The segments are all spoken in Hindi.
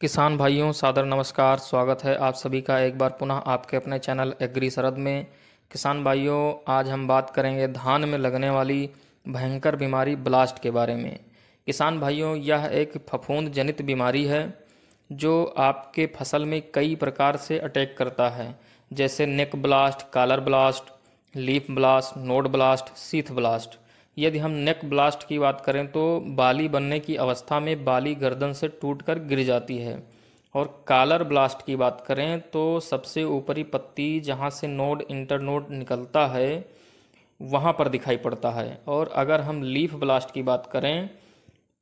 किसान भाइयों सादर नमस्कार स्वागत है आप सभी का एक बार पुनः आपके अपने चैनल एग्री सरद में किसान भाइयों आज हम बात करेंगे धान में लगने वाली भयंकर बीमारी ब्लास्ट के बारे में किसान भाइयों यह एक फफूंद जनित बीमारी है जो आपके फसल में कई प्रकार से अटैक करता है जैसे neck blast collar blast leaf blast node blast sheath blast यदि हम नेक ब्लास्ट की बात करें तो बाली बनने की अवस्था में बाली गर्दन से टूटकर गिर जाती है और कालर ब्लास्ट की बात करें तो सबसे ऊपरी पत्ती जहाँ से नोड इंटर नोड निकलता है वहाँ पर दिखाई पड़ता है और अगर हम लीफ ब्लास्ट की बात करें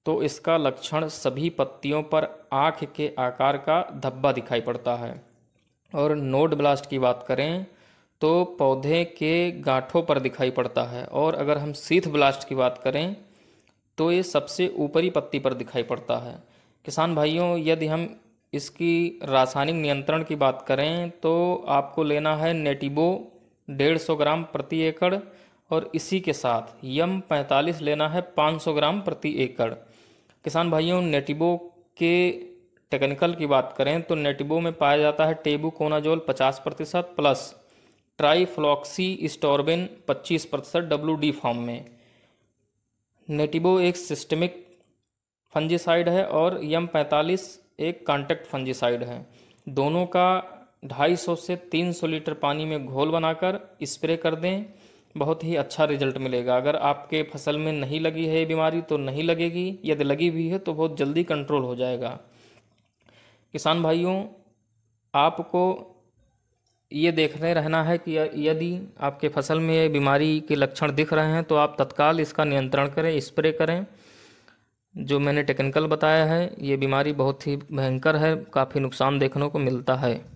तो इसका लक्षण सभी पत्तियों पर आँख के आकार का धब्बा दिखाई पड़ता है और नोड ब्लास्ट की बात करें तो पौधे के गांठों पर दिखाई पड़ता है और अगर हम सीथ ब्लास्ट की बात करें तो ये सबसे ऊपरी पत्ती पर दिखाई पड़ता है किसान भाइयों यदि हम इसकी रासायनिक नियंत्रण की बात करें तो आपको लेना है नेटिबो डेढ़ सौ ग्राम प्रति एकड़ और इसी के साथ यम पैंतालीस लेना है पाँच सौ ग्राम प्रति एकड़ किसान भाइयों नेटिबो के टेक्निकल की बात करें तो नेटिबो में पाया जाता है टेबू कोनाजोल पचास प्रतिशत प्लस ट्राईफ्लॉक्सी स्टोरबिन 25 प्रतिशत डब्ल्यू डी फॉर्म में नेटिबो एक सिस्टमिक फंजिसाइड है और यम पैंतालीस एक कांटेक्ट फंजिसाइड है दोनों का 250 से 300 लीटर पानी में घोल बनाकर स्प्रे कर दें बहुत ही अच्छा रिजल्ट मिलेगा अगर आपके फसल में नहीं लगी है ये बीमारी तो नहीं लगेगी यदि लगी भी है तो बहुत जल्दी कंट्रोल हो जाएगा किसान भाइयों आपको ये देखने रहना है कि यदि आपके फसल में ये बीमारी के लक्षण दिख रहे हैं तो आप तत्काल इसका नियंत्रण करें स्प्रे करें जो मैंने टेक्निकल बताया है ये बीमारी बहुत ही भयंकर है काफ़ी नुकसान देखने को मिलता है